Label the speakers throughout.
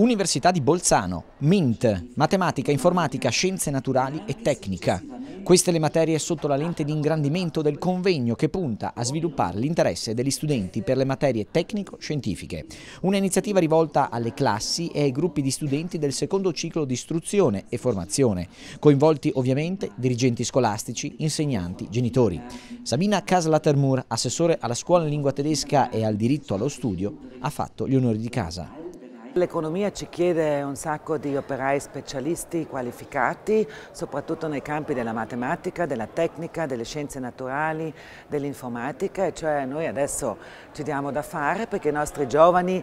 Speaker 1: Università di Bolzano, MINT, matematica, informatica, scienze naturali e tecnica. Queste le materie sotto la lente di ingrandimento del convegno che punta a sviluppare l'interesse degli studenti per le materie tecnico-scientifiche. Un'iniziativa rivolta alle classi e ai gruppi di studenti del secondo ciclo di istruzione e formazione, coinvolti ovviamente dirigenti scolastici, insegnanti, genitori. Sabina Kaslatermur, assessore alla scuola in lingua tedesca e al diritto allo studio, ha fatto gli onori di casa
Speaker 2: operai? L'economia ci chiede un sacco di operai specialisti qualificati, soprattutto nei campi della matematica, della tecnica, delle scienze naturali, dell'informatica, e cioè noi adesso ci diamo da fare perché i nostri giovani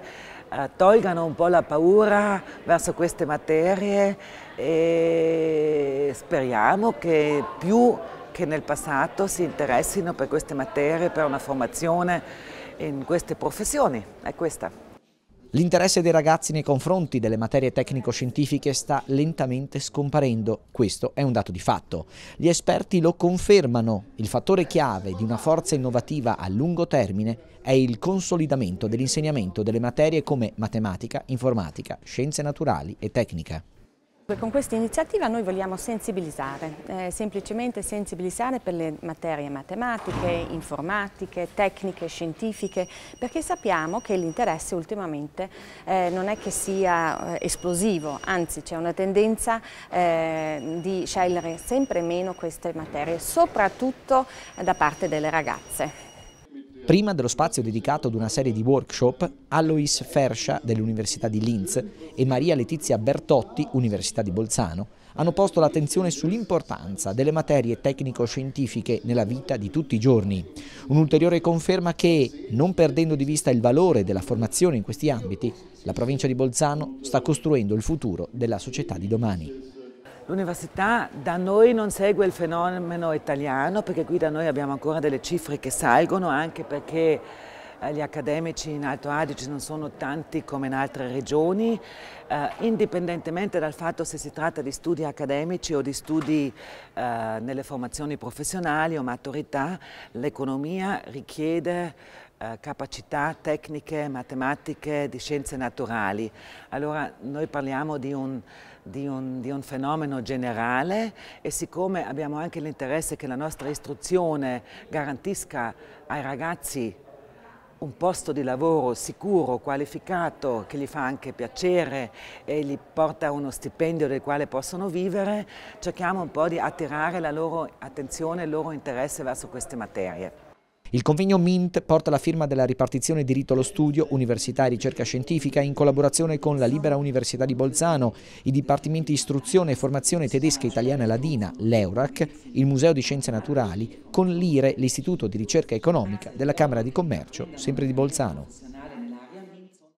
Speaker 2: eh, tolgano un po' la paura verso queste materie e speriamo che più che nel passato si interessino per queste materie, per una formazione in queste professioni. È questa.
Speaker 1: L'interesse dei ragazzi nei confronti delle materie tecnico-scientifiche sta lentamente scomparendo, questo è un dato di fatto. Gli esperti lo confermano, il fattore chiave di una forza innovativa a lungo termine è il consolidamento dell'insegnamento delle materie come matematica, informatica, scienze naturali e tecnica.
Speaker 3: Con questa iniziativa noi vogliamo sensibilizzare, eh, semplicemente sensibilizzare per le materie matematiche, informatiche, tecniche, scientifiche, perché sappiamo che l'interesse ultimamente eh, non è che sia eh, esplosivo, anzi c'è una tendenza eh, di scegliere sempre meno queste materie, soprattutto da parte delle ragazze
Speaker 1: prima dello spazio dedicato ad una serie di workshop Alois Fersha dell'Università di Linz e Maria Letizia Bertotti, Università di Bolzano, hanno posto l'attenzione sull'importanza delle materie tecnico-scientifiche nella vita di tutti i giorni. Un'ulteriore conferma che, non perdendo di vista il valore della formazione in questi ambiti, la provincia di Bolzano sta costruendo il futuro della società di domani.
Speaker 2: L'università da noi non segue il fenomeno italiano perché qui da noi abbiamo ancora delle cifre che salgono anche perché eh, gli accademici in Alto Adige non sono tanti come in altre regioni, eh, indipendentemente dal fatto se si tratta di studi accademici o di studi eh, nelle formazioni professionali o maturità, l'economia richiede eh, capacità tecniche, matematiche, di scienze naturali. Allora noi parliamo di un, di un, di un fenomeno generale e siccome abbiamo anche l'interesse che la nostra istruzione garantisca ai ragazzi un posto di lavoro sicuro, qualificato, che gli fa anche piacere e gli porta uno stipendio del quale possono vivere, cerchiamo un po' di attirare la loro attenzione e il loro interesse verso queste materie.
Speaker 1: Il convegno MINT porta la firma della ripartizione diritto allo studio, università e ricerca scientifica in collaborazione con la Libera Università di Bolzano, i dipartimenti istruzione e formazione tedesca italiana e ladina, l'EURAC, il Museo di Scienze Naturali, con l'IRE, l'Istituto di Ricerca Economica della Camera di Commercio, sempre di Bolzano.